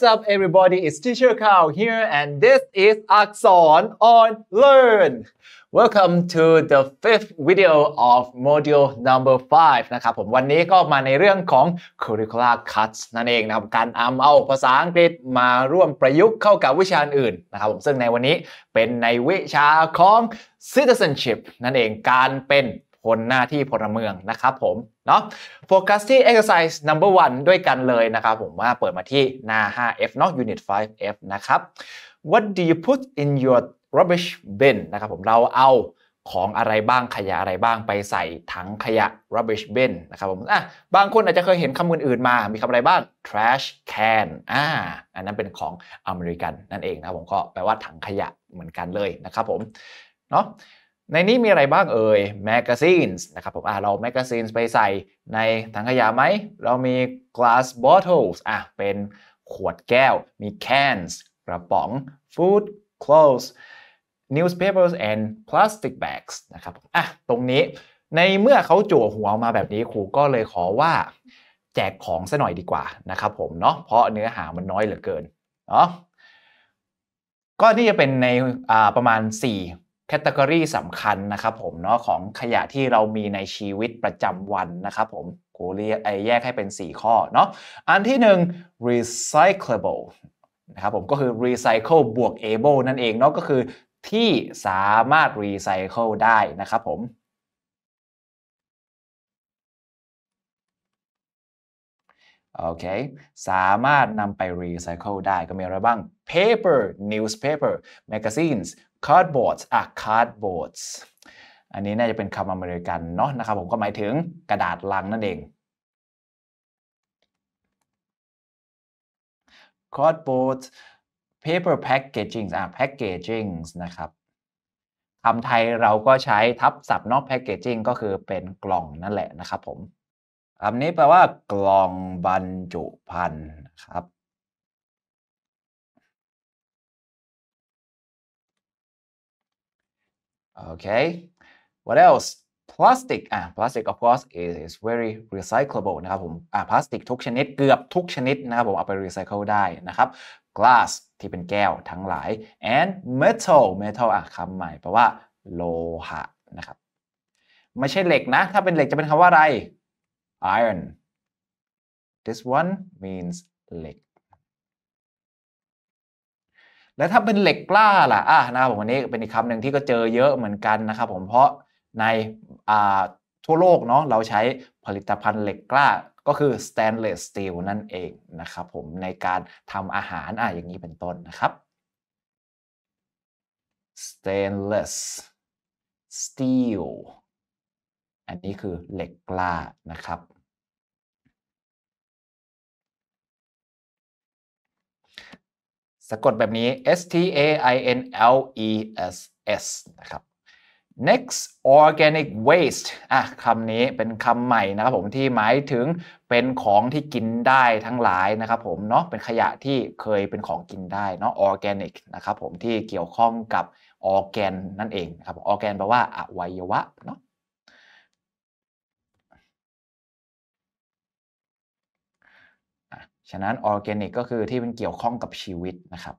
What's up everybody it's teacher Kao here and this is Akson on Learn Welcome to the fifth video of module number five นะครับผมวันนี้ก็มาในเรื่องของ curricular cuts นั่นเองนะครับ การนาเอาภาษาอังกฤษมาร่วมประยุกต์เข้ากับวิชาอื่นนะครับผม ซึ่งในวันนี้เป็นในวิชาของ citizenship นั่นเองการเป็นพลหน้าที่พลเมืองนะครับผมเนาะโฟกัสที่ exercise number one ด้วยกันเลยนะครับผมว่าเปิดมาที่หน้า 5f เนาะ unit 5f นะครับ what do you put in your rubbish bin นะครับผมเราเอาของอะไรบ้างขยะอะไรบ้างไปใส่ถังขยะ rubbish bin นะครับผมอ่ะบางคนอาจจะเคยเห็นคำอื่นๆมามีคำอะไรบ้าง trash can อ่าอันนั้นเป็นของอเมริกันนั่นเองนะผมก็แปลว่าถังขยะเหมือนกันเลยนะครับผมเนาะในนี้มีอะไรบ้างเอ่ยแมกกาซีนส์นะครับผมอ่ะเราแมกกาซีนส์ไปใส่ ในถังขยะไหม เรามี glass bottles อ่ะเป็นขวดแก้วมี cans กระป๋อง food clothes newspapers and plastic bags นะครับอ่ะตรงนี้ในเมื่อเขาจั่วหัวมาแบบนี้ครูก็เลยขอว่า แจกของซะหน่อยดีกว่านะครับผมเนาะเพราะเนื้อหามันน้อยเหลือเกิน เนาะก็นี่จะเป็นในประมาณ 4แคตตากรีสำคัญนะครับผมเนาะของขยะที่เรามีในชีวิตประจำวันนะครับผมกูเรียกไอแยกให้เป็น 4 ข้อเนาะอันที่ 1 recyclable นะครับผมก็คือ recycle บวก able นั่นเองเนาะก็คือที่สามารถ recycle ได้นะครับผม โอเค สามารถนำไปรีไซเคิลได้ก็มีอะไรบ้าง paper newspaper magazines cardboards อ่ะ cardboards อันนี้น่าจะเป็นคำอเมริกันเนาะนะครับ ผมก็หมายถึงกระดาษลังนั่นเอง cardboard paper packaging อ่ะ packaging นะครับคำไทยเราก็ใช้ทับศัพท์นอก packaging ก็คือเป็นกล่องนั่นแหละนะครับผมคำนี้แปลว่า กล่องบรรจุภัณฑ์ครับ Okay. What else? Plastic อ่ะ plastic of course is, is very recyclable นะครับผมอ่ะพลาสติกทุกชนิดเกือบทุกชนิดนะครับผมเอาไป recycle ได้นะครับ glass ที่เป็นแก้วทั้งหลาย and metal metal อ่ะคำใหม่แปลว่าโลหะนะครับ ไม่ใช่เหล็กนะ ถ้าเป็นเหล็กจะเป็นคำว่าอะไร iron this one means เหล็กแล้วถ้าเป็นเหล็กกล้าล่ะ อ่ะนะครับผมวันนี้เป็นอีกคำหนึ่งที่ก็เจอเยอะเหมือนกันนะครับผมเพราะในอ่าทั่วโลกเนาะเราใช้ผลิตภัณฑ์เหล็กกล้าก็คือ stainless steel นั่นเองนะครับผมในการทำอาหารอ่ะอย่างนี้เป็นต้นนะครับ stainless steel อันนี้คือเหล็กกล้านะครับสะกดแบบนี้ S T A I N L E S S นะครับ next organic waste อ่ะคำนี้เป็นคำใหม่นะครับผมที่หมายถึงเป็นของที่กินได้ทั้งหลายนะครับผมเนาะเป็นขยะที่เคยเป็นของกินได้เนาะ organic นะครับผมที่เกี่ยวข้องกับออแกนนั่นเองครับออแกนแปลว่า อวัยวะเนาะฉะนั้นออร์แกนิกก็คือ ที่มันเกี่ยวข้องกับชีวิตนะครับ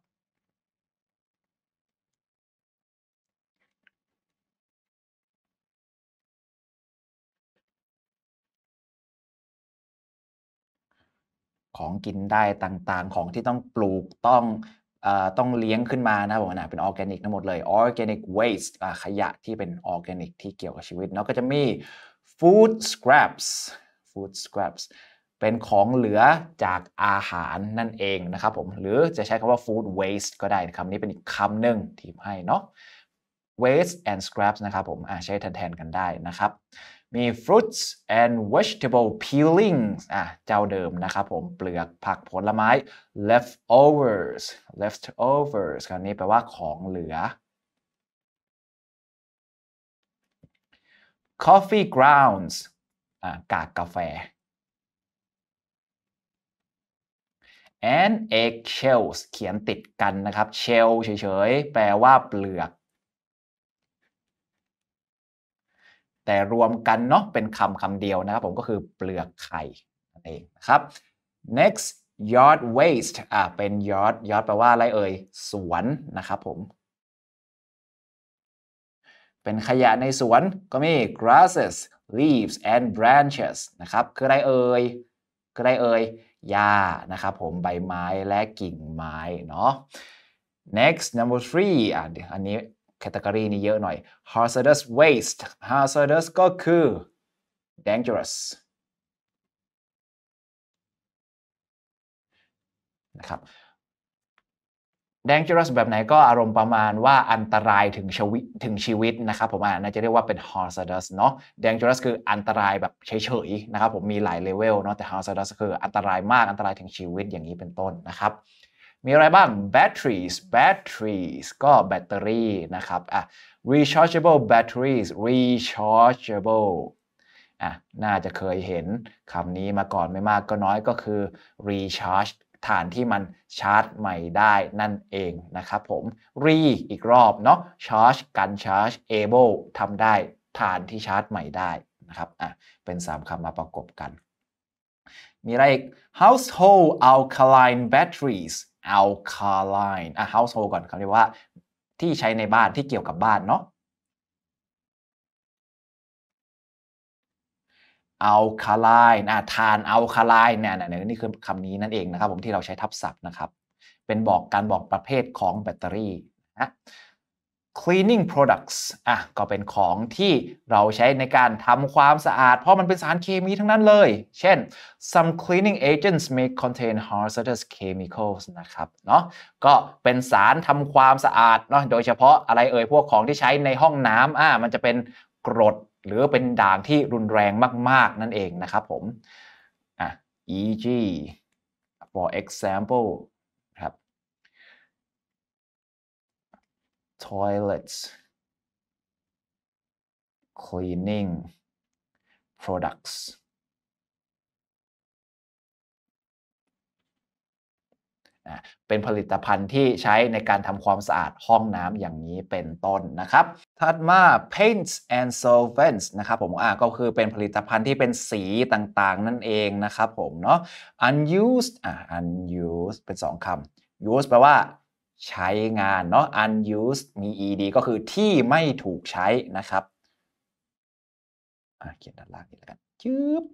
ของกินได้ต่างๆของที่ต้องปลูกต้องต้องเลี้ยงขึ้นมานะผมนะเป็นออร์แกนิกทั้งหมดเลยออร์แกนิกเวสต์ขยะที่เป็นออร์แกนิกที่เกี่ยวกับชีวิตเนาะก็จะมีฟ food scraps food scraps เป็นของเหลือจากอาหารนั่นเองนะครับผม หรือจะใช้คำว่า food waste ก็ได้คำนี้เป็นอีกคำหนึ่งที่ให้เนาะ waste and scraps นะครับผมใช้แทนๆกันได้นะครับ มี fruits and vegetable peelings อ่ะเจ้าเดิมนะครับผมเปลือกผักผลไม้ leftovers leftovers คำนี้แปลว่าของเหลือ coffee grounds อ่ะกากกาแฟ and eggshells เขียนติดกันนะครับ shell เฉย ๆ แปลว่าเปลือก แต่รวมกันเนาะเป็นคำคำเดียวนะครับผมก็คือเปลือกไข่นั่นเองนะครับ next yard waste อ่าเป็น yard yard แปลว่าอะไรเอ่ยสวนนะครับผม เป็นขยะในสวน ก็มี grasses leaves and branches นะครับ คืออะไรเอ่ยคืออะไรเอ่ยหญ้านะครับผมใบไม้ และกิ่งไม้ เนาะ next number three อ่ะอันนี้แคตตากรีนี้เยอะหน่อย hazardous waste hazardous ก็คือ dangerous นะครับ dangerous แบบไหน ก็อารมณ์ประมาณว่าอันตรายถึงชีวิตถึงชีวิตนะครับผมอ่าน่าจะเรียกว่าเป็น hazardous เนาะ dangerous คืออันตรายแบบเฉยๆนะครับผมมีหลายเลเวลเนาะแต่ hazardous คืออันตรายมากอันตรายถึงชีวิตอย่างนี้เป็นต้นนะครับมีอะไรบ้าง batteries batteries ก็แบตเตอรี่ นะครับอ่ะ rechargeable batteries rechargeable อ่ะน่าจะเคยเห็นคำนี้มาก่อนไม่มากก็น้อยก็คือ recharge ฐานที่มันชาร์จ ใหม่ได้นั่นเอง นะ ครับ ผม รี อีกรอบ เนาะชาร์จกันชาร์จเอเบิลทำได้ฐานที่ชาร์จใหม่ได้ นะ ครับอ่ะเป็น 3คำมาประกบกัน มีอะไรอีก household alkaline batteries alkaline อ่ะ household ก่อนคำเรียกว่า ที่ใช้ในบ้านที่เกี่ยวกับบ้าน เนาะอัลคาไลน์นะทานอัลคาไลน์เนี่ยนี่คือคำนี้นั่นเองนะครับผมที่เราใช้ทับศัพท์นะครับเป็นบอกการบอกประเภทของแบตเตอรี่นะ cleaning products อ่ะก็เป็นของที่เราใช้ในการทำความสะอาด เพราะมันเป็นสารเคมีทั้งนั้นเลย เช่น some cleaning agents may contain hazardous chemicals นะครับเนาะก็เป็นสารทำความสะอาดเนาะโดยเฉพาะอะไรเอ่ย พวกของที่ใช้ในห้องน้ำอ่ะมันจะเป็นกรดหรือเป็นด่างที่รุนแรงมากๆ นั่นเองนะครับผม อ่ะ e.g. for example ครับ toilets cleaning products เป็นผลิตภัณฑ์ที่ใช้ในการทำความสะอาดห้องน้ำอย่างนี้เป็นต้นนะครับ ถัดมา paints and solvents นะครับผมอ่าก็คือเป็นผลิตภัณฑ์ที่เป็นสีต่างๆ นั่นเองนะครับผมเนาะ unused อ่า unused เป็น 2 คำ use แปลว่าใช้งานเนาะ unused มี ed ก็คือที่ไม่ถูกใช้นะครับ เขียนด้านล่างนี้แล้วกันจืบ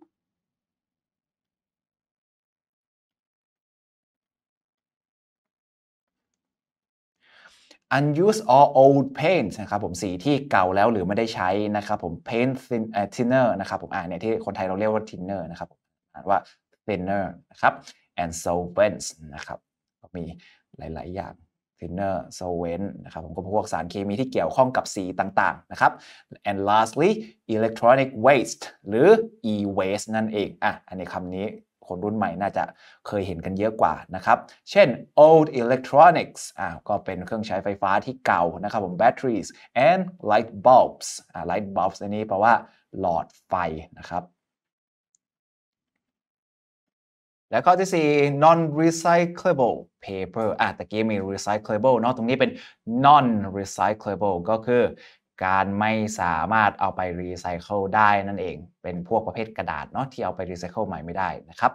unused or old paint นะครับผมสีที่เก่าแล้วหรือไม่ได้ใช้นะครับผม paint thin, uh, thinner นะครับผมอ่านเนี่ยที่คนไทยเราเรียกว่า thinner นะครับอ่านว่า thinner นะครับ and solvents นะครับก็มีหลายๆอย่าง thinner solvent นะครับผมก็พวกสารเคมีที่เกี่ยวข้องกับสีต่างๆนะครับ and lastly electronic waste หรือ e waste นั่นเองอ่ะอันนี้คำนี้คนรุ่นใหม่น่าจะเคยเห็นกันเยอะกว่านะครับ เช่น old electronics อ่าก็เป็นเครื่องใช้ไฟฟ้าที่เก่านะครับผม batteries and light bulbs อ่า light bulbs อันนี้แปลว่าหลอดไฟนะครับ แล้วข้อที่ 4 non recyclable paper อ่ะตะกี้มี recyclable เนาะตรงนี้เป็น non recyclable ก็คือการไม่สามารถเอาไปรีไซเคิลได้นั่นเอง เป็นพวกประเภทกระดาษเนาะที่เอาไปรีไซเคิลใหม่ไม่ได้นะครับ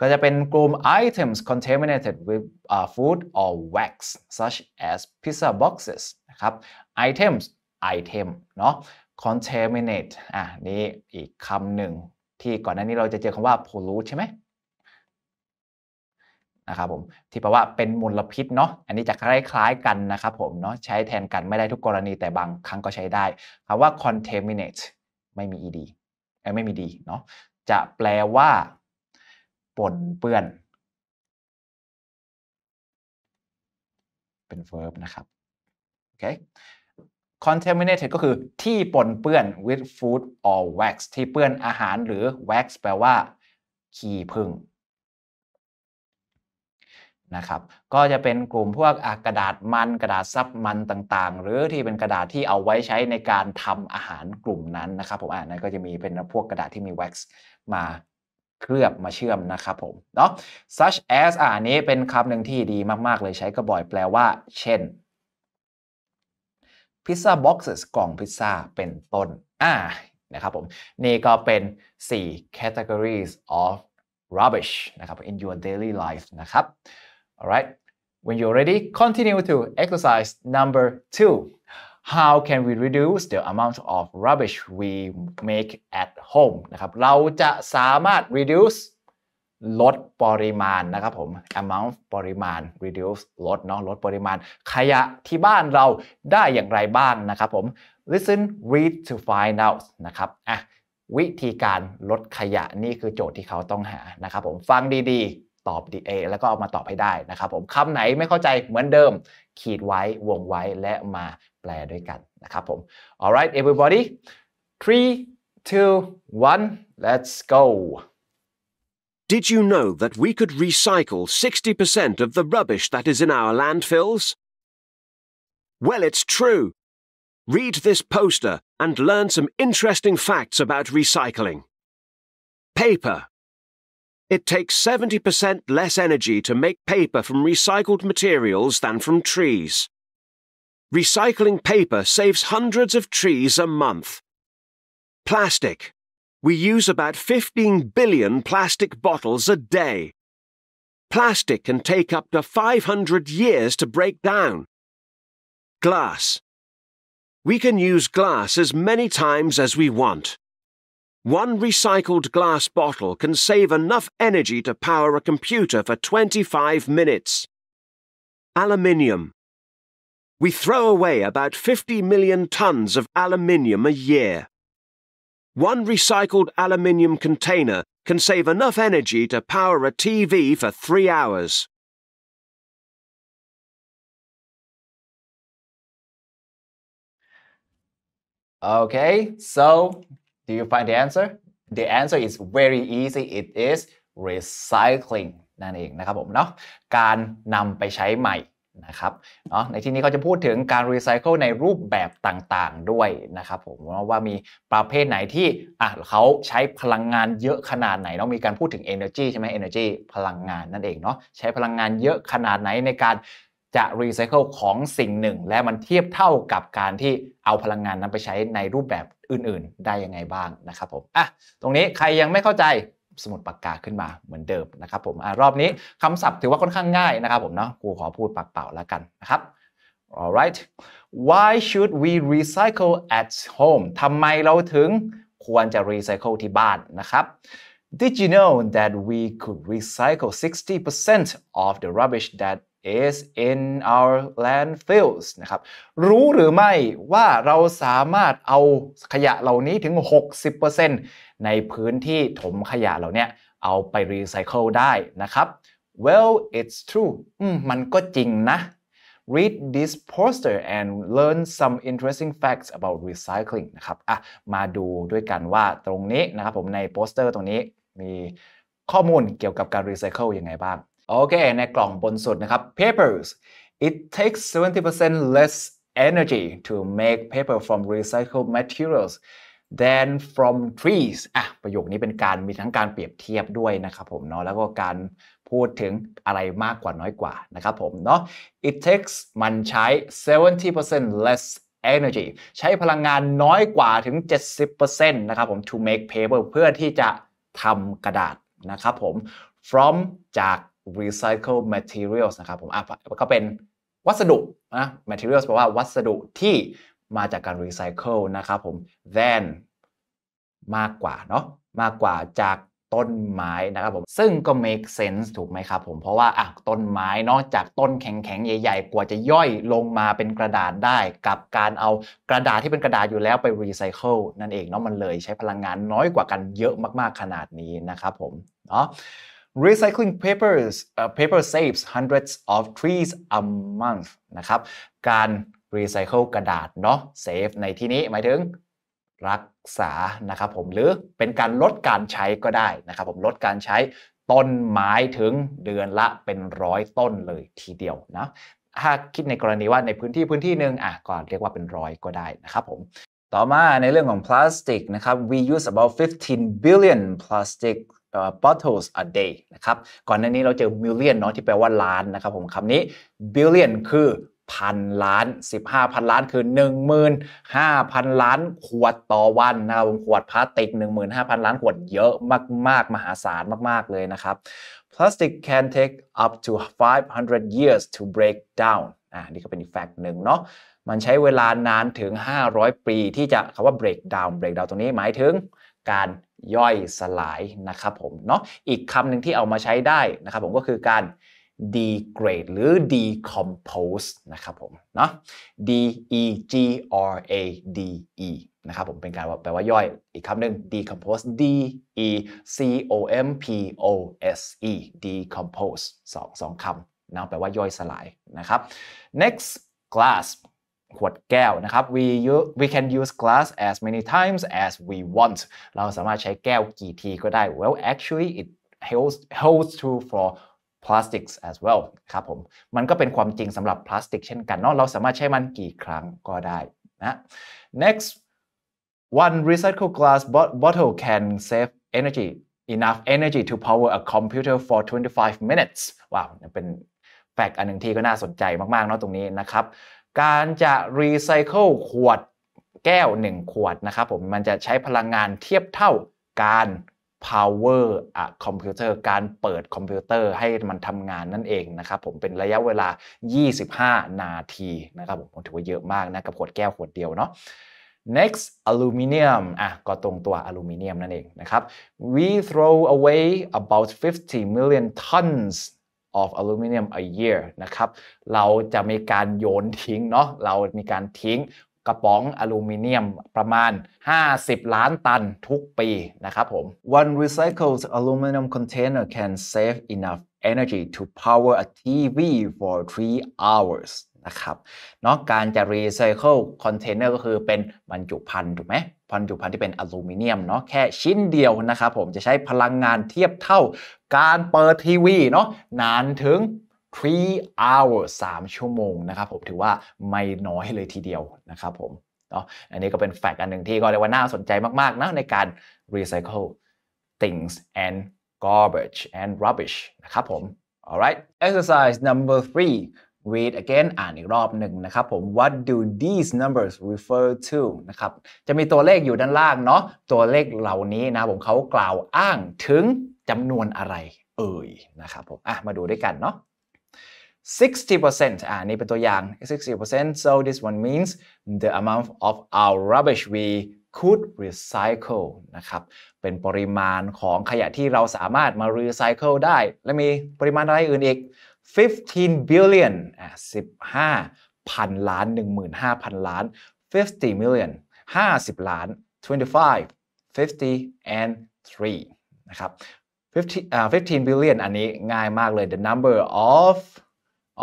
ก็จะเป็นกลุ่ม items contaminated with uh, food or wax such as pizza boxes นะครับ items item เนาะ contaminate อ่ะนี่อีกคำหนึ่ง ที่ก่อนหน้านี้เราจะเจอคำว่า pollute ใช่ไหมนะครับผมที่แปลว่าเป็นมลพิษเนาะอันนี้จะคล้ายๆกันนะครับผมเนาะใช้แทนกันไม่ได้ทุกกรณีแต่บางครั้งก็ใช้ได้คำว่า contaminate ไม่มี ed ไม่มีดีเนาะจะแปลว่าปนเปื้อน เป็น verb นะครับโอเค contaminated ก็คือที่ปนเปื้อน with food or wax ที่เปื้อนอาหารหรือ wax แปลว่า ขี้ผึ้งนะครับ ก็จะเป็นกลุ่มพวกกระดาษมัน กระดาษซับมันต่างๆ หรือที่เป็นกระดาษที่เอาไว้ใช้ในการทำอาหารกลุ่มนั้นนะครับผมอ่านั้นก็จะมีเป็นพวกกระดาษที่มีแว็กซ์มาเคลือบมาเชื่อมนะครับผมเนาะ such as อ่านี้เป็นคำหนึ่งที่ดีมาก ๆเลยใช้ก็บ่อยแปลว่าเช่น pizza boxes กล่องพิซซ่าเป็นต้นอ่านะครับผมนี่ก็เป็น 4 categories of rubbish นะครับ in your daily life นะครับ Alright, when you're ready, continue to exercise number two. How can we reduce the amount of rubbish we make at home นะครับเราจะสามารถ reduce ลดปริมาณนะครับผม amount ปริมาณ reduce ลดเนาะลดปริมาณ ขยะที่บ้านเราได้อย่างไรบ้างนะครับผม listen read to find out นะครับอ่ะวิธีการลดขยะนี่คือโจทย์ที่เขาต้องหานะครับผมฟังดีๆตอบดีเอแล้วก็เอามาตอบให้ได้นะครับผมคำไหนไม่เข้าใจเหมือนเดิม ขีดไว้วงไว้และมาแปลด้วยกันนะครับผม alright everybody three two one let's go Did you know that we could recycle 60% of the rubbish that is in our landfills? Well, it's true. Read this poster and learn some interesting facts about recycling. Paper, It takes 70% less energy to make paper from recycled materials than from trees. Recycling paper saves hundreds of trees a month. Plastic. We use about 15 billion plastic bottles a day. Plastic can take up to 500 years to break down. Glass. We can use glass as many times as we want. One recycled glass bottle can save enough energy to power a computer for 25 minutes. Aluminium. We throw away about 50 million tons of aluminium a year. One recycled aluminium container can save enough energy to power a TV for three hours. Okay, so Do you find the answer? The answer is very easy. It is recycling นั่นเองนะครับผมเนาะการนำไปใช้ใหม่นะครับเนาะในที่นี้เขาจะพูดถึงการรีไซเคิลในรูปแบบต่าง ๆ ด้วยนะครับผม ว่ามีประเภทไหนที่อ่ะเขาใช้พลังงานเยอะขนาดไหนเนาะมีการพูดถึง Energy ใช่ไหม Energy พลังงานนั่นเองเนาะใช้พลังงานเยอะขนาดไหนในการจะรีไซเคิลของสิ่งหนึ่ง และมันเทียบเท่ากับการที่เอาพลังงานนั้นไปใช้ในรูปแบบอื่นๆได้ยังไงบ้างนะครับผมอ่ะตรงนี้ใครยังไม่เข้าใจสมุดปากกาขึ้นมาเหมือนเดิมนะครับผมอรอบนี้คำศัพท์ถือว่าค่อนข้างง่ายนะครับผมเนาะกูขอพูดปากเปล่าแล้วกันนะครับ alright why should we recycle at home ทำไมเราถึงควรจะรีไซเคิลที่บ้านนะครับ Did you know that we could recycle 60% of the rubbish that is in our landfills นะครับ รู้หรือไม่ว่าเราสามารถเอาขยะเหล่านี้ถึง 60%ในพื้นที่ถมขยะเหล่านี้เอาไปรีไซเคิลได้นะครับ well it's true มมันก็จริงนะ read this poster and learn some interesting facts about recycling นะครับ อ่ะ มาดูด้วยกันว่าตรงนี้นะครับผมในโปสเตอร์ตรงนี้มีข้อมูลเกี่ยวกับการรีไซเคิลยังไงบ้างโอเค ในกล่องบนสุด นะครับ papers it takes 70% less energy to make paper from recycled materials than from trees อ่ะประโยคนี้เป็นการมีทั้งการเปรียบเทียบด้วยนะครับผมเนาะแล้วก็การพูดถึงอะไรมากกว่าน้อยกว่านะครับผมเนาะ it takes มันใช้ 70% less energy ใช้พลังงานน้อยกว่าถึง 70%นะครับผม to make paper เพื่อที่จะทำกระดาษนะครับผม from จาก recycled materials นะครับผม อ่ะก็เป็นวัสดุนะ materials แปลว่าวัสดุที่มาจากการ recycle นะครับผม than มากกว่าเนาะ มากกว่าจากต้นไม้นะครับผม ซึ่งก็ make sense ถูกไหมครับผม เพราะว่า อ่ะต้นไม้นอกจากต้นแข็งๆ ใหญ่ๆ กว่าจะย่อยลงมาเป็นกระดาษได้ กับการเอากระดาษที่เป็นกระดาษอยู่แล้วไป recycle นั่นเองเนาะ มันเลยใช้พลังงานน้อยกว่ากันเยอะมากๆ ขนาดนี้นะครับผม เนาะ Recycling papers uh, paper saves hundreds of trees a month นะครับ การรีไซเคิลกระดาษเนาะเซฟในที่นี้หมายถึงรักษา นะครับผม หรือเป็นการลดการใช้ก็ได้นะครับผม ลดการใช้ต้นไม้ถึงเดือนละเป็นร้อยต้นเลยทีเดียวนะถ้าคิดในกรณีว่าในพื้นที่พื้นที่หนึ่งอ่ะก็เรียกว่าเป็นร้อยก็ได้นะครับผม ต่อมาในเรื่องของพลาสติกนะครับ we use about 15 billion plastic bottles a day นะครับ ก่อนหน้านี้เราเจอ million เนาะที่แปลว่าล้านนะครับผมคำนี้ billion คือพันล้าน 15พันล้านคือ 15,000 ล้านขวดต่อวันนะครับผมขวดพลาสติก 15,000 ล้านขวดเยอะมาก ๆ มหาศาลมากๆเลยนะครับ plastic can take up to 500 years to break down อ่า นี่ก็เป็นอีกแฟกต์หนึ่งเนาะ มันใช้เวลานานถึง 500 ปีที่จะคำว่า break down break down ตรงนี้หมายถึง การย่อยสลายนะครับผมเนาะอีกคำหนึ่งที่เอามาใช้ได้นะครับผมก็คือการ degrade หรือ decompose นะครับผมเนาะ d e g r a d e นะครับผมเป็นการแปลว่าย่อย อีกคำหนึ่ง decompose d e c o m p o s e decompose สองสองคำนะแปลว่าย่อยสลายนะครับ next c l a s s ขวดแก้วนะครับ we use, we can use glass as many times as we want เราสามารถใช้แก้วกี่ทีก็ได้ well actually it holds holds true for plastics as well ครับผมมันก็เป็นความจริงสำหรับพลาสติกเช่นกันเนาะเราสามารถใช้มันกี่ครั้งก็ได้นะ next one recycled glass bottle can save energy enough energy to power a computer for 25 minutes ว้าวเป็นแฟกต์อันหนึ่งที่ก็น่าสนใจมากๆเนาะตรงนี้นะครับการจะรีไซเคิลขวดแก้ว 1 ขวดนะครับผมมันจะใช้พลังงานเทียบเท่าการ power อะคอมพิวเตอร์ การเปิดคอมพิวเตอร์ให้มันทำงานนั่นเองนะครับผมเป็นระยะเวลา 25 นาทีนะครับ ผมถือว่าเยอะมากนะกับขวดแก้วขวดเดียวเนาะ next aluminum อ่ะก็ตรงตัวอลูมิเนียมนั่นเองนะครับ we throw away about 50 million tons of aluminum a year นะครับ เราจะมีการโยนทิ้งเนาะ เรามีการทิ้งกระป๋องอลูมิเนียมประมาณ 50 ล้านตันทุกปี นะครับผม One recycled aluminum container can save enough energy to power a TV for 3 hours นะครับเนาะการจะรีไซเคิลคอนเทนเนอร์ก็คือเป็นบรรจุภัณฑ์ถูกไหมันธุพัณฑ์ที่เป็นอลูมิเนียมเนาะแค่ชิ้นเดียวนะครับผมจะใช้พลังงานเทียบเท่า การเปิดทีวีเนาะนานถึง 3 hours 3 ชั่วโมงนะครับผมถือว่าไม่น้อยเลยทีเดียวนะครับผมเนาะอันนี้ก็เป็นแฟกต์อันหนึ่งที่ก็เรียกว่าน่าสนใจมากๆนะในการ recycle things and garbage and rubbish นะครับผม alright exercise number three read again อ่านอีกรอบหนึ่งนะครับผม what do these numbers refer to นะครับ จะมีตัวเลขอยู่ด้านล่างเนาะ ตัวเลขเหล่านี้นะผมเขากล่าวอ้างถึงจำนวนอะไรเอ่ยนะครับผม อ่ะมาดูด้วยกันเนาะ60%อ่านี่เป็นตัวอย่าง 60% so this one means the amount of our rubbish we could recycle นะครับ เป็นปริมาณของขยะที่เราสามารถมารีไซเคิลได้ และมีปริมาณอะไรอื่นอีก15 billion 15พันล้าน eh, 15,000ล้าน50 25 50 and 3นะครับ15 uh, 15 billion อันนี้ง่ายมากเลย the number of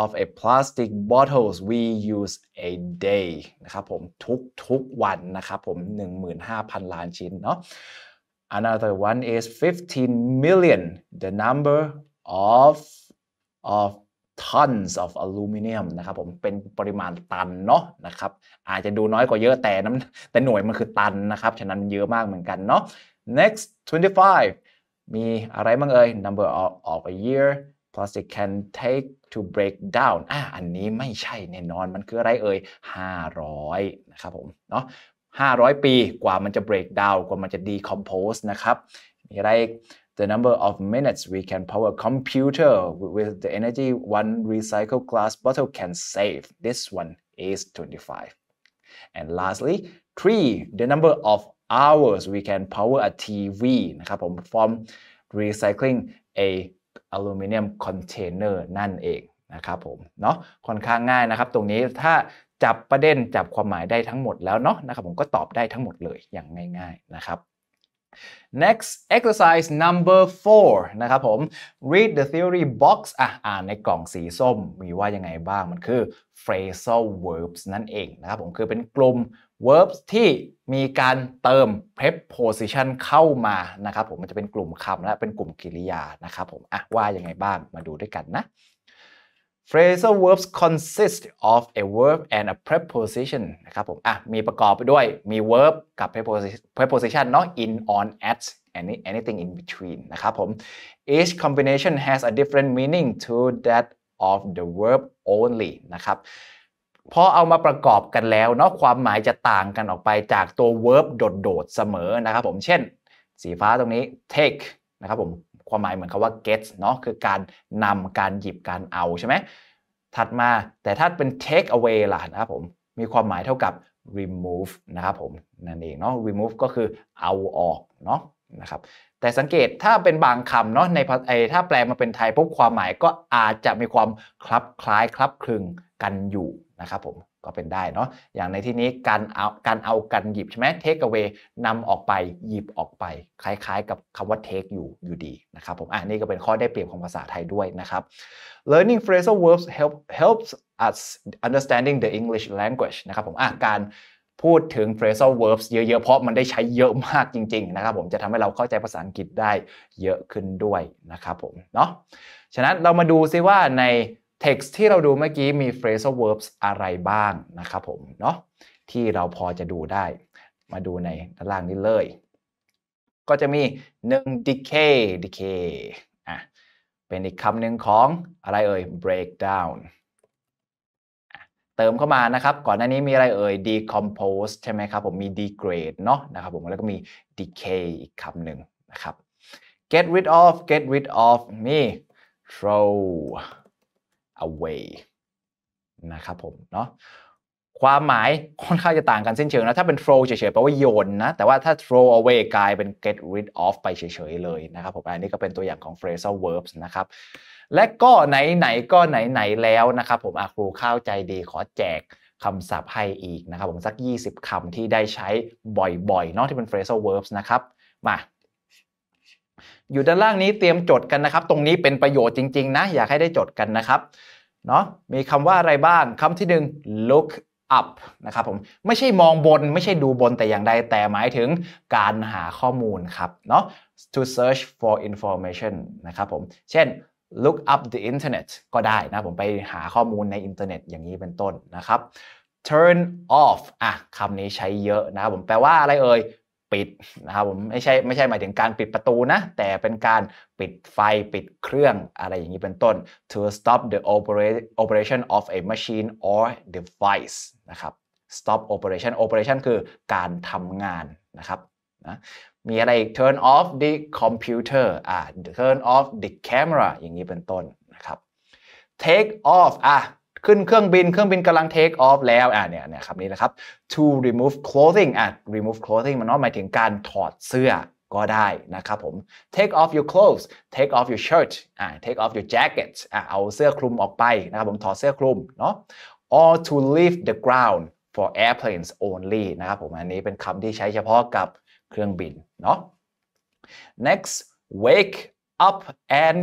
of a plastic bottles we use a day นะครับผมทุกทุกวันนะครับผม15,000 another one is 15 million the number of of tons of aluminum นะครับผม เป็นปริมาณตันเนาะนะครับ อาจจะดูน้อยกว่าเยอะแต่น้ำแต่หน่วยมันคือตันนะครับ ฉะนั้นเยอะมากเหมือนกันเนาะ next 25 มีอะไรบ้างเอ่ย number of, of a year plastic can take to break down อ่ะอันนี้ไม่ใช่แน่นอนมันคืออะไรเอ่ย500 นะครับผม เนาะ500 ปีกว่ามันจะ break down กว่ามันจะ decompose นะครับ like the number of minutes we can power a computer with the energy one recycled glass bottle can save. This one is 25. And lastly, three, the number of hours we can power a TV นะครับผม from recycling a aluminum container นั่นเองนะครับผมเนาะค่อนข้างง่ายนะครับ ตรงนี้ถ้าจับประเด็นจับความหมายได้ทั้งหมดแล้วเนาะนะครับผมก็ตอบได้ทั้งหมดเลยอย่างง่าย ๆนะครับ Next exercise number four นะครับผม read the theory box อ่ะอ่านในกล่องสีส้มมีว่ายังไงบ้างมันคือ phrasal verbs นั่นเองนะครับผมคือเป็นกลุ่ม verbs ที่มีการเติม preposition เข้ามานะครับผม มันจะเป็นกลุ่มคำและเป็นกลุ่มกริยานะครับผม อ่ะ ว่ายังไงบ้างมาดูด้วยกันนะ Phrasal verbs consist of a verb and a preposition นะครับผมอ่ะมีประกอบไปด้วย มี verb กับ preposition เนาะ in on at any anything in between นะครับผม each combination has a different meaning to that of the verb only นะครับ พอเอามาประกอบกันแล้วเนาะความหมายจะต่างกันออกไปจากตัว verb โดดๆ เสมอนะครับผม เช่น สีฟ้าตรงนี้ take นะครับผมความหมายเหมือนคาว่า g e t เนาะคือการนำการหยิบการเอาใช่ไหม ถัดมาแต่ถ้าเป็น take away ล่ะนะครับผมมีความหมายเท่ากับ remove นะครับผมนั่นเองเนาะ remove ก็คือเอาออกเนาะนะครับแต่สังเกตถ้าเป็นบางคำเนาะในไอถ้าแปลมาเป็นไทยปุ๊บความหมายก็อาจจะมีความคลับคล้ายคลับคลึงกันอยู่นะครับผมก็เป็นได้เนาะ อย่างในที่นี้การเอาการเอากันหยิบใช่ไหมทคเอาไว้นำออกไปหยิบออกไป คล้ายๆ กับคำว่าเทคอยู่อยู่ดีนะครับผมอ่ะนี่ก็เป็นข้อได้เปรียบของภาษาไทยด้วยนะครับ learning phrasal verbs help helps us understanding the English language นะครับผมอ่ะการพูดถึง phrasal verbs เยอะๆ เพราะมันได้ใช้เยอะมากจริงๆนะครับผมจะทำให้เราเข้าใจภาษาอังกฤษได้เยอะขึ้นด้วยนะครับผมเนาะ ฉะนั้นเรามาดูซิว่าใน text ที่เราดูเมื่อกี้มี phrasal verbs อะไรบ้างนะครับผมเนาะที่เราพอจะดูได้มาดูในด้านล่างนี้เลย ก็จะมี 1 decay decay อ่ะเป็นอีกคำหนึ่งของอะไรเอ่ย breakdown เติมเข้ามานะครับก่อนหน้านี้มีอะไรเอ่ย decompose ใช่ไหมครับผมมี degrade เนาะนะครับผมแล้วก็มี decay อีกคำหนึ่งนะครับ get rid of get rid of นี่ throw away นะครับผม เนาะความหมายค่อนข้างจะต่างกันเส้นเชิงนะถ้าเป็น throw เฉยๆแปลว่าโยนนะ แต่ว่าถ้า throw away กลายเป็น get rid of ไปเฉยๆ เลยนะครับผมอันนี้ก็เป็นตัวอย่างของ phrasal verbs นะครับ และก็ไหนๆก็ไหนๆ แล้วนะครับผมอาครูเข้าใจดีขอแจกคำศัพท์ให้อีกนะครับผมสัก 20คำที่ได้ใช้บ่อยๆ นอกที่เป็น phrasal verbs นะครับมาอยู่ด้านล่างนี้เตรียมจดกันนะครับตรงนี้เป็นประโยชน์จริง ๆ นะ อยากให้ได้จดกันนะครับเนาะมีคำว่าอะไรบ้างคำที่หนึ่ง look up นะครับผมไม่ใช่มองบนไม่ใช่ดูบนแต่อย่างใดแต่หมายถึงการหาข้อมูลครับเนาะ to search for information นะครับผมเช่น look up the internet ก็ได้นะผมไปหาข้อมูลในอินเทอร์เน็ตอย่างนี้เป็นต้นนะครับ turn off อ่ะคำนี้ใช้เยอะนะครับผมแปลว่าอะไรเอ่ยปิดนะครับผมไม่ใช่ไม่ใช่หมายถึงการปิดประตูนะแต่เป็นการปิดไฟปิดเครื่องอะไรอย่างนี้เป็นต้น to stop the operation of a machine or device นะครับ stop operation operation คือการทำงานนะครับนะมีอะไร turn off the computer อ่า turn off the camera อย่างนี้เป็นต้นนะครับ take off อ่ะขึ้นเครื่องบินเครื่องบินกำลัง take off แล้วอ่ะเนี่ยนะครับนี่แหละครับ to remove clothing อ่ะ remove clothing มันนหมายถึงการถอดเสื้อก็ได้นะครับผม take off your clothes take off your shirt อ่า take off your jacket อ่าเอาเสื้อคลุมออกไปนะครับผม ถอดเสื้อคลุมเนาะ or to leave the ground for airplanes only นะครับผมอันนี้เป็นคำที่ใช้เฉพาะกับเครื่องบิน เนาะ next wake up and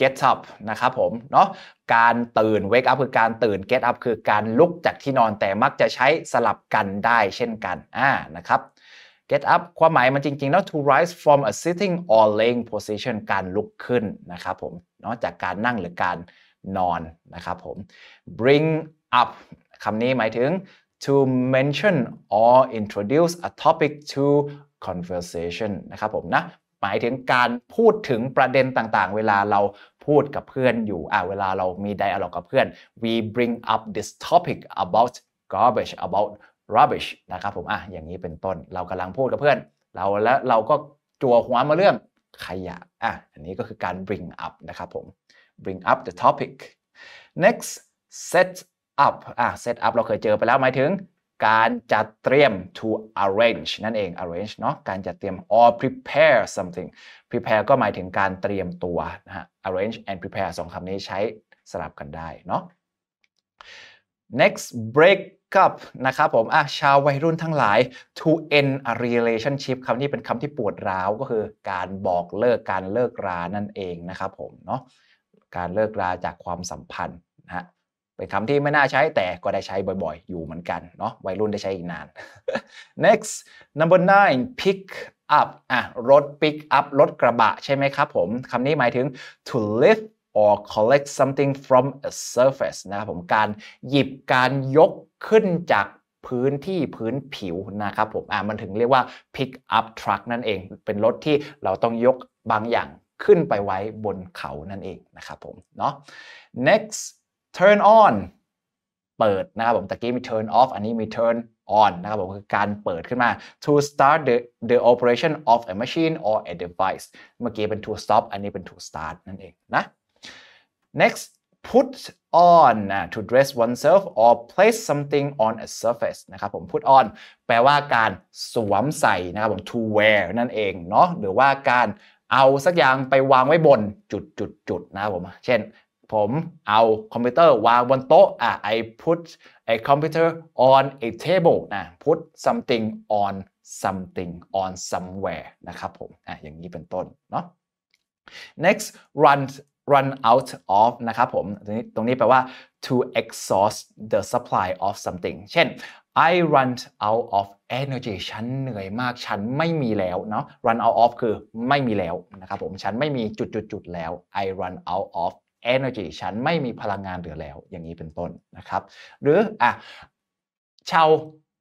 get up นะครับผมเนาะการตื่น wake up คือการตื่น get up คือการลุกจากที่นอนแต่มักจะใช้สลับกันได้เช่นกันอ่านะครับ get up ความหมายมันจริงๆแล้ว to rise from a sitting or laying position การลุกขึ้นนะครับผมเนาะจากการนั่งหรือการนอนนะครับผม bring up คำนี้หมายถึง to mention or introduce a topic to conversation นะครับผมนะหมายถึงการพูดถึงประเด็นต่างๆ เวลาเราพูดกับเพื่อนอยู่ อ่าเวลาเรามีไดอะล็อกกับเพื่อน we bring up this topic about garbage about rubbish นะครับผม อ่ะอย่างนี้เป็นต้นเรากำลังพูดกับเพื่อน เราแล้วเราก็จั่วหัวมาเรื่อง ขยะ อ่ะอันนี้ก็คือการ bring up นะครับผม bring up the topic next set up อ่ะ set up เราเคยเจอไปแล้วหมายถึงการจัดเตรียม to arrange นั่นเอง arrange เนาะ การจัดเตรียม or prepare something prepare ก็หมายถึงการเตรียมตัวนะฮะ arrange and prepare สองคำนี้ใช้สลับกันได้เนาะ next break up นะครับผมอ่ะชาววัยรุ่นทั้งหลาย to end a relationship คำนี้เป็นคำที่ปวดร้าว ก็คือการบอกเลิกการเลิกรา นั่นเองนะครับผมเนาะ การเลิกราจากความสัมพันธ์นะฮะเป็นคำที่ไม่น่าใช้แต่ก็ได้ใช้บ่อย ๆ อยู่เหมือนกันเนาะวัยรุ่นได้ใช้อีกนาน next number nine pick up อ่ะรถ pick up รถกระบะใช่ไหมครับผมคำนี้หมายถึง to lift or collect something from a surface นะครับผมการหยิบการยกขึ้นจากพื้นที่พื้นผิวนะครับผมอ่ะมันถึงเรียกว่า pick up truck นั่นเอง เป็นรถที่เราต้องยกบางอย่างขึ้นไปไว้บนเขานั่นเองนะครับผมเนาะ next turn on เปิดนะครับผม ตะกี้มี turn off อันนี้มี turn on นะครับผมคือการเปิดขึ้นมา to start the the operation of a machine or a device เมื่อกี้เป็น to stop อันนี้เป็น to start นั่นเองนะ next put on นะ to dress oneself or place something on a surface นะครับผม put on แปลว่าการสวมใส่ นะครับผม to wear นั่นเองเนาะ หรือว่าการเอาสักอย่างไปวางไว้บน จุดจุดจุดนะครับผม เช่นผม เอาคอมพิวเตอร์ วางบนโต๊ะอ่ะ I put a computer on a table นะ put something on something on somewhere นะครับผมอ่ะอย่างนี้เป็นต้น เนาะ next run run out of นะครับผมตรงนี้ตรงนี้แปลว่า to exhaust the supply of something เช่น I run out of energy ฉันเหนื่อยมาก ฉันไม่มีแล้วเนาะ run out of คือไม่มีแล้วนะครับผม ฉันไม่มีจุดจุดจุดแล้ว I run out of energy ฉันไม่มีพลังงานเหลือแล้ว อย่างนี้เป็นต้นนะครับ หรืออ่ะชาว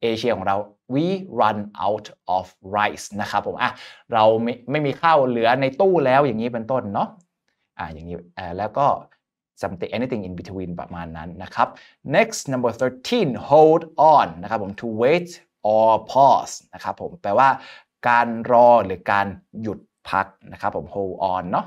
เอเชียของเรา we run out of rice นะครับผมอ่ะเราไม่ไม่มีข้าวเหลือในตู้แล้ว อย่างนี้เป็นต้นเนาะอ่ะอย่างนี้อ่แล้วก็ something anything in between ประมาณนั้นนะครับ next number 13 hold on นะครับผม to wait or pause นะครับผมแปลว่าการรอหรือการหยุดพักนะครับผม hold on เนาะ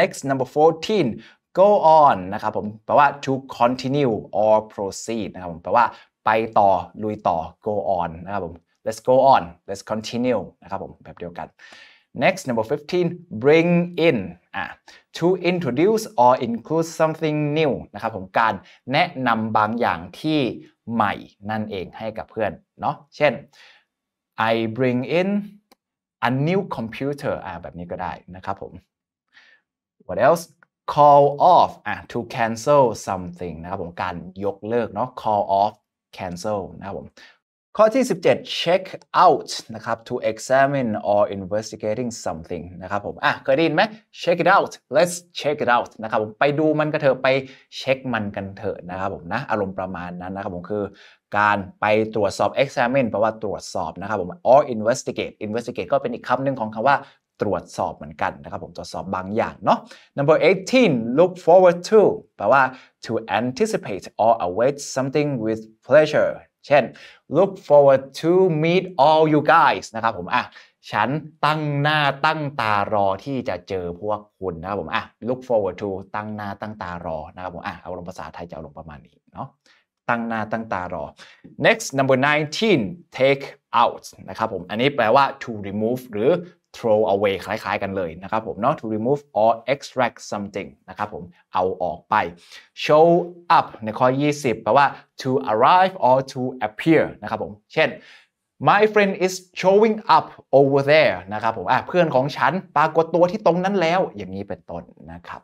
next number 14 go on นะครับผม แปลว่า to continue or proceed นะครับผม แปลว่าไปต่อ ลุยต่อ go on นะครับผม let's go on let's continue นะครับผมแบบเดียวกัน Next, number 15, bring in uh, to introduce or include something new นะครับผมการแนะนำบางอย่างที่ใหม่นั่นเองให้กับเพื่อน เนาะเช่น I bring in a new computer อ่าแบบนี้ก็ได้นะครับผม what else call off อ่ะ to cancel something นะครับผม การยกเลิก เนาะ call off cancel นะครับผม ข้อที่ 17 check out นะครับ to examine or investigating something นะครับผม อ่ะ เคยได้ยินไหม check it out let's check it out นะครับผม ไปดูมันกันเถอะ ไปเช็คมันกันเถอะ นะครับผมนะ อารมณ์ประมาณนั้น นะครับผม คือการไปตรวจสอบ examine แปลว่าตรวจสอบนะครับผม or investigate investigate ก็เป็นอีกคำหนึ่งของคำว่าตรวจสอบเหมือนกันนะครับผมตรวจสอบบางอย่างเนาะ number 18 look forward to แปลว่า to anticipate or await something with pleasure เช่น look forward to meet all you guys นะครับผมอ่ะ ฉันตั้งหน้าตั้งตารอที่จะเจอพวกคุณนะครับผมอ่ะ look forward to ตั้งหน้าตั้งตารอ นะครับผมอ่ะเอาลงภาษาไทยจะเอาลงประมาณนี้เนาะ ตั้งหน้าตั้งตารอ next number 19 take out นะครับผม อันนี้แปลว่า to remove หรือ throw away คล้ายๆกันเลยนะครับผมเนาะ to remove or extract something นะครับผมเอาออกไป show up ในข้อ 20 แปลว่า to arrive or to appear นะครับผม เช่น my friend is showing up over there นะครับผมเพื่อนของฉันปรากฏตัวที่ตรงนั้นแล้วอย่างนี้เป็นต้นนะครับ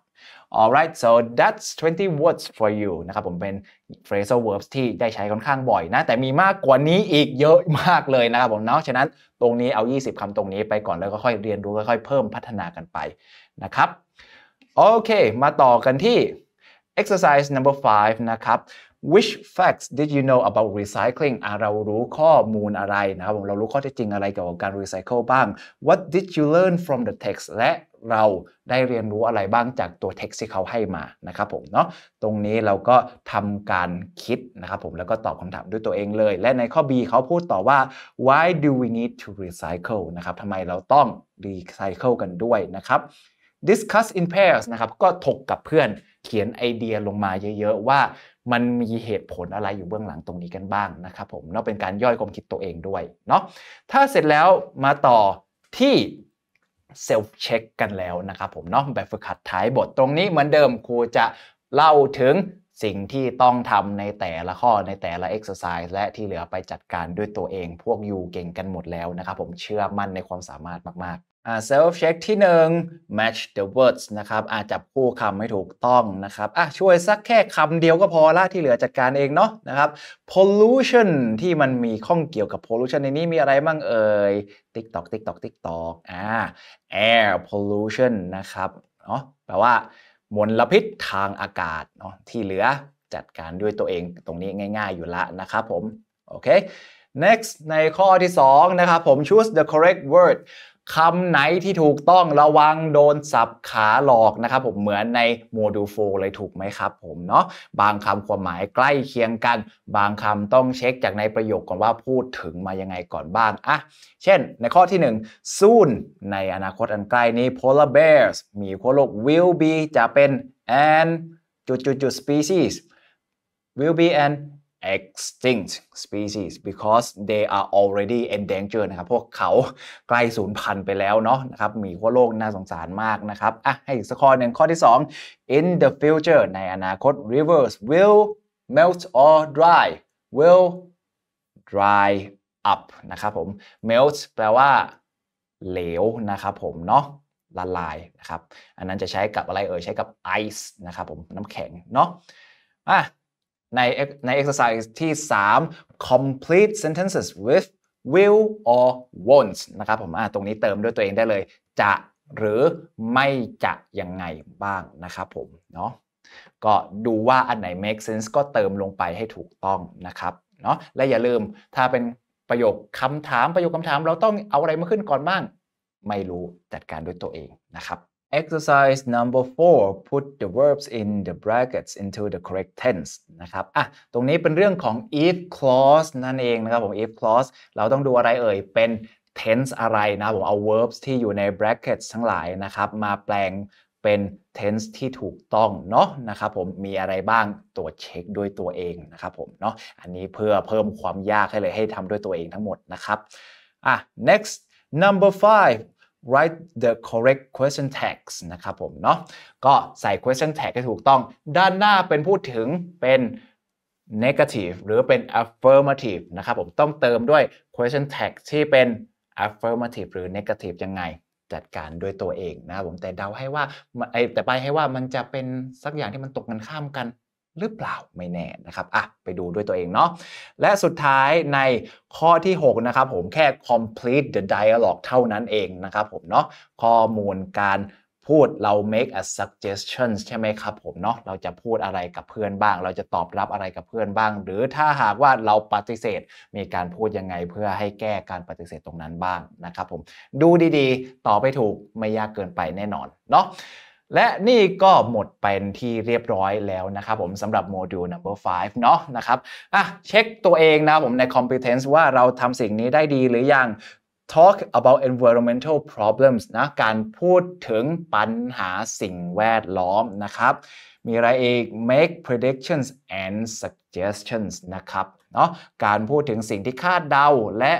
alright so that's 20 words for you นะครับ ผมเป็น phrasal verbs ที่ได้ใช้ค่อนข้างบ่อยนะ แต่มีมากกว่านี้อีกเยอะมากเลยนะครับ ผมเนาะ ฉะนั้นตรงนี้เอา 20คำตรงนี้ไปก่อนแล้วก็ค่อยเรียนรู้ค่อยเพิ่มพัฒนากันไปนะครับ โอเค มาต่อกันที่ exercise number 5 นะครับ which facts did you know about recycling เรารู้ข้อมูลอะไรนะครับผมเรารู้ข้อเท็จจริงอะไรเกี่ยวกับการรีไซเคิลบ้าง what did you learn from the text และเราได้เรียนรู้อะไรบ้างจากตัวเท็กซ์ที่เขาให้มานะครับผมเนาะตรงนี้เราก็ทำการคิดนะครับผมแล้วก็ตอบคำถามด้วยตัวเองเลย และในข้อ B เขาพูดต่อว่า why do we need to recycle นะครับทำไมเราต้องรีไซเคิลกันด้วยนะครับ discuss in pairs นะครับก็ถกกับเพื่อนเขียนไอเดียลงมาเยอะ ๆ ว่ามันมีเหตุผลอะไรอยู่เบื้องหลังตรงนี้กันบ้างนะครับผมเนาะเป็นการย่อยความคิดตัวเองด้วยเนาะถ้าเสร็จแล้วมาต่อที่เซลฟ์เช็คกันแล้วนะครับผมเนาะแบบฝึกหัดท้ายบทตรงนี้เหมือนเดิมครูจะเล่าถึงสิ่งที่ต้องทำในแต่ละข้อในแต่ละ exercise และที่เหลือไปจัดการด้วยตัวเอง พวกยูเก่งกันหมดแล้วนะครับผมเชื่อมั่นในความสามารถมากเซลฟ์เช็คที่ 1 match the words นะครับอาจับคู่คำให้ถูกต้องนะครับอ่ะช่วยสักแค่คำเดียวก็พอละที่เหลือจัดการเองเนาะนะครับ pollution ที่มันมีข้องเกี่ยวกับ pollution ในนี้มีอะไรบ้างเอ่ย tiktok tiktok tiktok อ่า air pollution นะครับเนาะแปลว่ามลพิษทางอากาศเนาะที่เหลือจัดการด้วยตัวเองตรงนี้ง่ายๆอยู่ละนะครับผมโอเค next ในข้อที่2นะครับผม choose the correct word คำไหนที่ถูกต้องระวังโดน สับขาหลอก นะ ครับผมเหมือนใน โมดูลโฟเลยถูกไหมครับ ผม เนาะบางคำความหมายใกล้เคียงกัน บางคำต้องเช็คจากในประโยค ก่อน ว่าพูดถึงมายังไงก่อนบ้างอะเช่นในข้อที่1 soon ในอนาคตอัน ใกล้ นี้ polar bears มีขั้วโลก will be จะเป็น and จุดจุดจุด species will be an extinct species because they are already endangered นะครับพวกเขาใกล้สูญพันธุ์ไปแล้วเนาะนะครับ มีขั้วโลกน่าสงสารมากนะครับ อ่ะให้อีกสักข้อหนึ่งข้อที่ 2 in the future ในอนาคต rivers will melt or dry will dry up นะครับผม melt แปลว่าเหลวนะครับผมเนาะละลายนะครับ อันนั้นจะใช้กับอะไรเอ่ยใช้กับไอซ์นะครับผม น้ำแข็งเนาะอ่ะในใน exercise ที่ 3 complete sentences with will or won't นะครับผมตรงนี้เติมด้วยตัวเองได้เลย จะหรือไม่จะยังไงบ้างนะครับผมเนาะ ก็ดูว่าอันไหน make sense ก็เติมลงไปให้ถูกต้องนะครับเนาะ และอย่าลืมถ้าเป็นประโยคคำถาม ประโยคคำถามเราต้องเอาอะไรมาขึ้นก่อนบ้าง ไม่รู้จัดการด้วยตัวเองนะครับ Exercise number four put the verbs in the brackets into the correct tense นะครับอ่ะตรงนี้เป็นเรื่องของ if clause นั่นเองนะครับผม if clause เราต้องดูอะไรเอ่ย เป็น tense อะไรนะ ผมเอา verbs ที่อยู่ใน brackets ทั้งหลายนะครับ มาแปลงเป็น tense ที่ถูกต้องเนาะนะครับ ผม มีอะไรบ้าง ตรวจเช็คด้วยตัวเองนะครับผมเนาะ อันนี้เพื่อเพิ่มความยากให้เลยให้ทำด้วยตัวเองทั้งหมดนะครับอ่ะ next number five write the correct question tag นะครับผมเนาะก็ใส่ question tag ให้ถูกต้องด้านหน้าเป็นพูดถึงเป็น negative หรือเป็น affirmative นะครับผมต้องเติมด้วย question tag ที่เป็น affirmative หรือ negative ยังไงจัดการด้วยตัวเองนะครับผมแต่เดาให้ว่าไอแต่ไปให้ว่ามันจะเป็นสักอย่างที่มันตกกันข้ามกันหรือเปล่าไม่แน่นะครับอ่ะไปดูด้วยตัวเองเนาะและสุดท้ายในข้อที่6นะครับผมแค่ complete the dialogue เท่านั้นเองนะครับผมเนาะข้อมูลการพูดเรา make a suggestion ใช่ไหมครับผมเนาะเราจะพูดอะไรกับเพื่อนบ้าง เราจะตอบรับอะไรกับเพื่อนบ้าง หรือถ้าหากว่าเราปฏิเสธ มีการพูดยังไงเพื่อให้แก้การปฏิเสธตรงนั้นบ้างนะครับผมดูดีๆตอบไปถูกไม่ยากเกินไปแน่นอนเนาะและนี่ก็หมดเป็นที่เรียบร้อยแล้วนะครับผมสำหรับโมดูล number 5เนาะนะครับอ่ะเช็คตัวเองนะผมใน competence ว่าเราทำสิ่งนี้ได้ดีหรือยัง talk about environmental problems นะการพูดถึงปัญหาสิ่งแวดล้อมนะครับ มีอะไรอีก make predictions and suggestions นะครับเนาะการพูดถึงสิ่งที่คาดเดาและ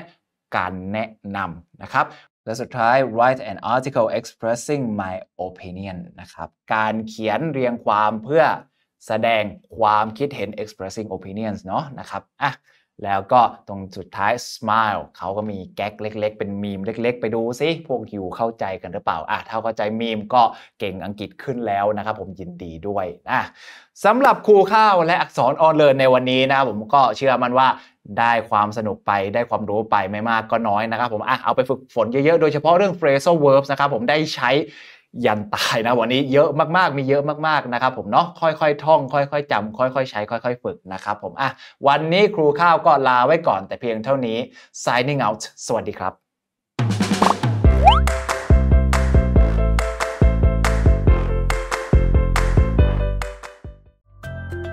การแนะนำนะครับและสุดท้าย write an article expressing my opinion นะครับ การเขียนเรียงความเพื่อแสดงความคิดเห็น expressing opinions เนาะนะครับอ่ะแล้วก็ตรงสุดท้าย smile เขาก็มีแก๊กเล็กๆ เป็นมีมเล็กๆไปดูซิ พวกอยู่เข้าใจกันหรือเปล่า อ่ะ ถ้าเข้าใจมีมก็เก่งอังกฤษขึ้นแล้วนะครับ ผมยินดีด้วยนะสำหรับครูข้าวและอักษรออนเลินในวันนี้นะ ผมก็เชื่อมั่นว่าได้ความสนุกไปได้ความรู้ไปไม่มากก็น้อยนะครับ ผมอ่ะเอาไปฝึกฝนเยอะๆ โดยเฉพาะเรื่อง phrasal verbs นะครับผมได้ใช้ยันตายนะ วันนี้เยอะมากๆมีเยอะมากๆนะครับผมเนาะค่อยๆท่อง ค่อยๆ จำค่อยๆ ใช้ค่อยๆ ฝึกนะครับผมอ่ะวันนี้ครูข้าวก็ลาไว้ก่อน แต่เพียงเท่านี้ signing out สวัสดีครับ